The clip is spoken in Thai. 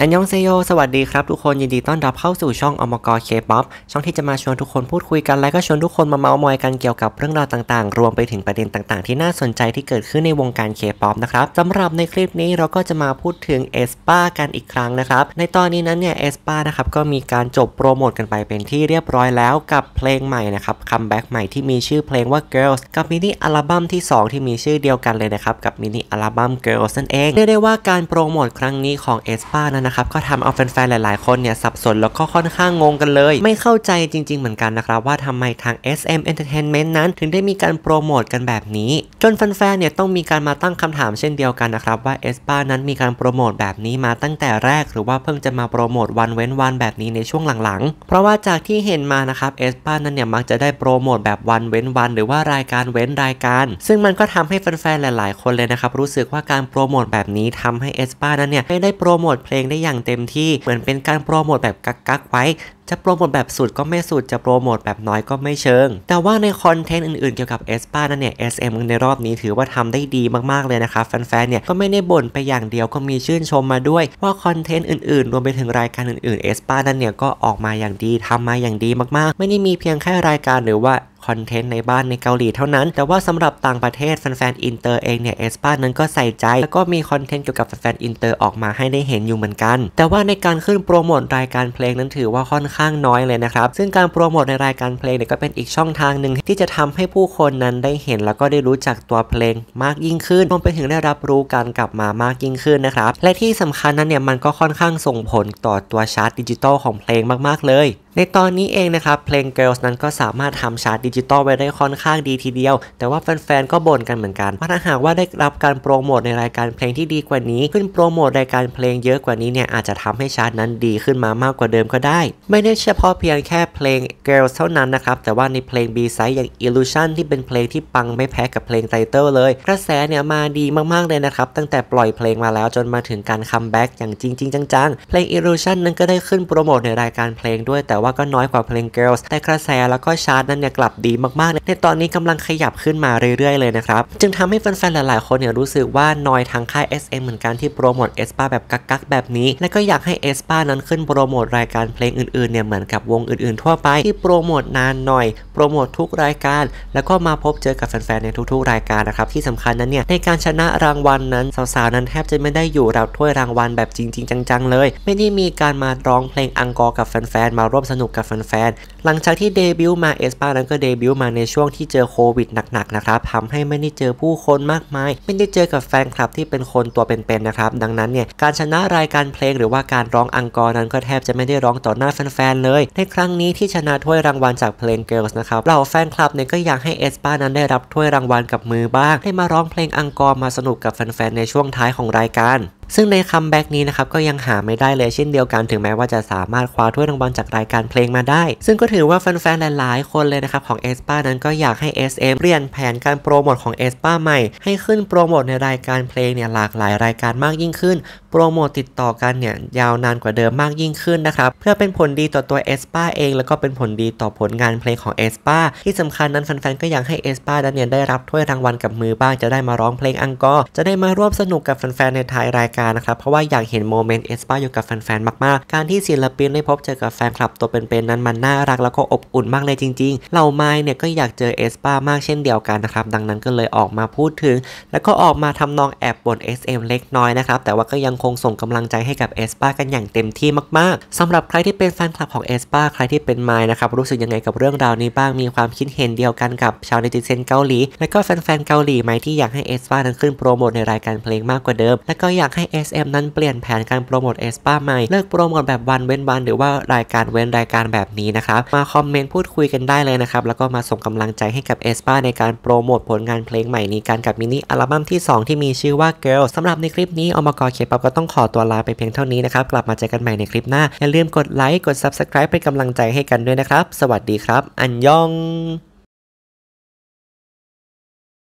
อันยองเซโยสวัสดีครับทุกคนยินดีต้อนรับเข้าสู่ช่องอมกรเคป๊อปช่องที่จะมาชวนทุกคนพูดคุยกันและก็ชวนทุกคนมาเมาส์มอยกันเกี่ยวกับเรื่องราวต่างๆ รวมไปถึงประเด็นต่างๆที่น่าสนใจที่เกิดขึ้นในวงการเคป๊อปนะครับสำหรับในคลิปนี้เราก็จะมาพูดถึงเอสปากันอีกครั้งนะครับในตอนนี้นั้นเนี่ยเอสปานะครับก็มีการจบโปรโมทกันไปเป็นที่เรียบร้อยแล้วกับเพลงใหม่นะครับคัมแบ็กใหม่ที่มีชื่อเพลงว่า girls กับมินิอัลบั้มที่2 ที่มีชื่อเดียวกันเลยนะครับกับมินิอัลบั้ม girls นั่นเองเรียกได้ว่าการโปรโมทครั้งนี้ของเอสปานะนะครับก็ทำเอาแฟนๆหลายๆคนเนี่ยสับสนแล้วก็ค่อนข้างงงกันเลย ไม่เข้าใจจริงๆเหมือนกันนะครับว่าทำไมทาง SM Entertainment นั้นถึงได้มีการโปรโมทกันแบบนี้ จนแฟนๆเนี่ยต้องมีการมาตั้งคำถามเช่นเดียวกันนะครับว่าเอสป้านั้นมีการโปรโมทแบบนี้มาตั้งแต่แรก หรือว่าเพิ่งจะมาโปรโมทวันเว้นวันแบบนี้ในช่วงหลังๆ เพราะว่าจากที่เห็นมานะครับเอสป้านั้นเนี่ยมักจะได้โปรโมทแบบวันเว้นวัน หรือว่ารายการเว้นรายการ ซึ่งมันก็ทำให้แฟนๆหลาย ๆ คนเลยนะครับรู้สึกว่าการโปรโมทแบบนี้ทำให้เอสป้านั้นเนี่ยไม่ได้โปรโมทเพลงได้อย่างเต็มที่เหมือนเป็นการโปรโมทแบบกักๆ ไว้ จะโปรโมทแบบสุดก็ไม่สุดจะโปรโมทแบบน้อยก็ไม่เชิง แต่ว่าในคอนเทนต์อื่นๆเกี่ยวกับเอสป้านั่นเนี่ย SM ในรอบนี้ถือว่าทำได้ดีมากๆเลยนะครับแฟนๆเนี่ยก็ไม่ได้บ่นไปอย่างเดียวก็มีชื่นชมมาด้วย ว่าคอนเทนต์อื่นๆ รวมไปถึงรายการอื่นๆเอสป้านั่นเนี่ยก็ออกมาอย่างดีทำมาอย่างดีมาก ๆ ไม่ได้มีเพียงแค่รายการหรือว่าคอนเทนต์ในบ้านในเกาหลีเท่านั้น แต่ว่าสำหรับต่างประเทศแฟนๆอินเตอร์เองเนี่ยเอสปานั้นก็ใส่ใจ แล้วก็มีคอนเทนต์เกี่ยวกับแฟนๆอินเตอร์ออกมาให้ได้เห็นอยู่เหมือนกันแต่ว่าในการขึ้นโปรโมทรายการเพลงนั้นถือว่าค่อนข้างน้อยเลยนะครับซึ่งการโปรโมทในรายการเพลงเนี่ยก็เป็นอีกช่องทางหนึ่งที่จะทำให้ผู้คนนั้นได้เห็นแล้วก็ได้รู้จักตัวเพลง มากยิ่งขึ้นรวมไปถึงได้รับรู้การกลับมามากยิ่งขึ้นนะครับและที่สำคัญนั้นเนี่ยมันก็ค่อนข้างส่งผลต่อตัวชาร์ตดิจิตอลของเพลงมากๆเลยในตอนนี้เองนะครับเพลง Girls นั้นก็สามารถทำชาร์ตดิจิตอลไว้ได้ค่อนข้างดีทีเดียว แต่ว่าแฟนๆ ก็บ่นกันเหมือนกันว่าถ้าหากว่าได้รับการโปรโมทในรายการเพลงที่ดีกว่านี้ ขึ้นโปรโมทรายการเพลงเยอะกว่านี้เนี่ยอาจจะทำให้ชาร์ตนั้นดีขึ้นมามากกว่าเดิมก็ได้ ไม่ได้เฉพาะเพียงแค่เพลง Girls เท่านั้นนะครับแต่ว่าในเพลง B-side อย่าง Illusion ที่เป็นเพลงที่ปังไม่แพ้กับเพลงไตเติลเลยกระแสเนี่ยมาดีมากๆเลยนะครับตั้งแต่ปล่อยเพลงมาแล้วจนมาถึงการคัมแบ็กอย่างจริงๆจังๆเพลง Illusion นั้นก็ได้ขึ้นโปรโมทในรายการเพลงด้วยแต่ว่าว่าก็น้อยกว่าเพลง Girls แต่กระแสแล้วก็ชาร์ตนั้นเนี่ยกลับดีมากๆ ในตอนนี้กำลังขยับขึ้นมาเรื่อยๆเลยนะครับ จึงทำให้แฟนๆหลายๆ คนเนี่ยรู้สึกว่านอยทางค่าย SM เหมือนกันที่โปรโมทเอสปาแบบกักๆแบบนี้ และก็อยากให้เอสปานั้นขึ้นโปรโมทรายการเพลงอื่นๆเนี่ยเหมือนกับวงอื่นๆทั่วไป ที่โปรโมทนานหน่อยโปรโมททุกรายการแล้วก็มาพบเจอกับแฟนๆในทุกๆรายการนะครับที่สำคัญนั้นเนี่ยในการชนะรางวัลนนั้นสาวๆนั้นแทบจะไม่ได้อยู่รับถ้วยรางวัลแบบจริง ๆจังๆเลย ไม่ได้มีการมาร้องเพลงอังกอร์กับแฟนๆมาร่วมสนุกกับแฟนๆ หลังจากที่เดบิวต์มาเอสปานั้นก็เดบิวต์มาในช่วงที่เจอโควิดหนักๆ นะครับทำให้ไม่ได้เจอผู้คนมากมาย ไม่ได้เจอกับแฟนคลับที่เป็นคนตัวเป็นๆ นะครับ ดังนั้นเนี่ย การชนะรายการเพลงหรือว่าการร้องอังกอร์นั้นก็แทบจะไม่ได้ร้องต่อหน้าแฟนๆ เลย ในครั้งนี้ที่ชนะถ้วยรางวัลจากเพลงเกิลส์นะครับเหล่าแฟนคลับเนี่ยก็อยากให้เอสปานั้นได้รับถ้วยรางวัลกับมือบ้าง ให้มาร้องเพลงอังกอร์มาสนุกกับแฟนๆ ในช่วงท้ายของรายการซึ่งในคัมแบ็กนี้นะครับก็ยังหาไม่ได้เลยเช่นเดียวกันถึงแม้ว่าจะสามารถคว้าถ้วยรางวัลจากรายการเพลงมาได้ซึ่งก็ถือว่าแฟนๆ หลายๆ คนเลยนะครับของเอสปานั้นก็อยากให้ SM เปลี่ยนแผนการโปรโมทของเอสปาใหม่ ให้ขึ้นโปรโมทในรายการเพลงเนี่ยหลากหลายรายการมากยิ่งขึ้นโปรโมทติดต่อกันเนี่ยยาวนานกว่าเดิมมากยิ่งขึ้นนะครับเพื่อเป็นผลดีต่อตัวเอสปาเองแล้วก็เป็นผลดีต่อผลงานเพลงของเอสปาที่สำคัญนั้นแฟนๆ ก็อยากให้เอสปาดันเนี่ยได้รับถ้วยรางวัลกับมือบ้างจะได้มาร้องเพลงอังกอร์จะได้มาร่วมสนุกกับแฟนๆ ในท้ายรายการนะครับเพราะว่าอยากเห็นโมเมนต์เอสปาอยู่กับแฟนๆ มากๆ การที่ศิลปินได้พบเจอกับแฟนคลับตัวเป็นๆ นั้นมันน่ารักแล้วก็อบอุ่นมากเลยจริงๆ เหล่าไม้เนี่ยก็อยากเจอเอสปามากเช่นเดียวกันนะครับดังนั้นก็เลยออกมาพูดถึง แล้วก็ออกมาทำนองแอบบ่น SM เล็กน้อยนะครับแต่ว่าก็ยังคงส่งกำลังใจให้กับเอสปากันอย่างเต็มที่มากๆ สำหรับใครที่เป็นแฟนคลับของเอสปาใครที่เป็นไม้นะครับรู้สึกยังไงกับเรื่องราวนี้บ้างมีความคิดเห็นเดียวกันกับชาวเนติเซนเกาหลีและก็แฟนๆ เกาหลีไหมที่อยากให้เอสปานั้นขึ้นโปรโมทในรายการเพลงมากกว่าเดิม และก็อยากใ SM นั้นเปลี่ยนแผนการโปรโมทเอสป้าใหม่ เลิกโปรโมทแบบวันเว้นวัน หรือว่ารายการเว้นรายการแบบนี้นะครับ มาคอมเมนต์ พูดคุยกันได้เลยนะครับ แล้วก็มาส่งกำลังใจให้กับเอสป้าในการโปรโมท ผลงานเพลงใหม่นี้กันกับมินิอัลบั้มที่ 2 ที่มีชื่อว่า Girl สำหรับในคลิปนี้อมกอเคปับก็ต้องขอตัวลาไปเพียงเท่านี้นะครับกลับมาเจอกันใหม่ในคลิปหน้าอย่าลืมกดไลค์กด Subscribe เป็นกำลังใจให้กันด้วยนะครับสวัสดีครับ อันยอง